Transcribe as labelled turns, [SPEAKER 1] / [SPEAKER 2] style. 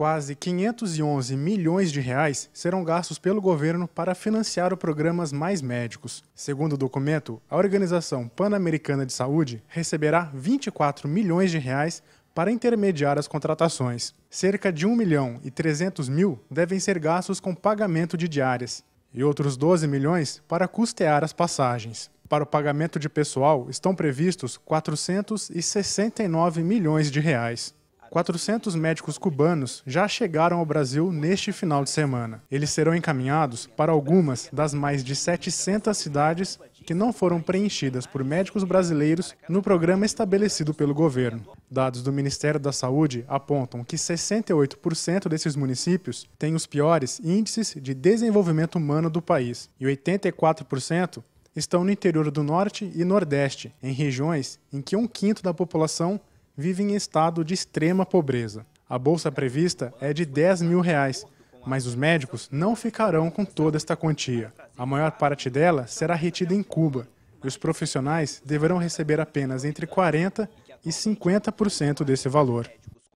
[SPEAKER 1] Quase 511 milhões de reais serão gastos pelo governo para financiar o programa Mais Médicos. Segundo o documento, a Organização Pan-Americana de Saúde receberá 24 milhões de reais para intermediar as contratações. Cerca de 1 milhão e 300 mil devem ser gastos com pagamento de diárias e outros 12 milhões para custear as passagens. Para o pagamento de pessoal estão previstos 469 milhões de reais. 400 médicos cubanos já chegaram ao Brasil neste final de semana. Eles serão encaminhados para algumas das mais de 700 cidades que não foram preenchidas por médicos brasileiros no programa estabelecido pelo governo. Dados do Ministério da Saúde apontam que 68% desses municípios têm os piores índices de desenvolvimento humano do país e 84% estão no interior do Norte e Nordeste, em regiões em que um quinto da população vivem em estado de extrema pobreza. A bolsa prevista é de 10 mil reais, mas os médicos não ficarão com toda esta quantia. A maior parte dela será retida em Cuba e os profissionais deverão receber apenas entre 40% e 50% desse valor.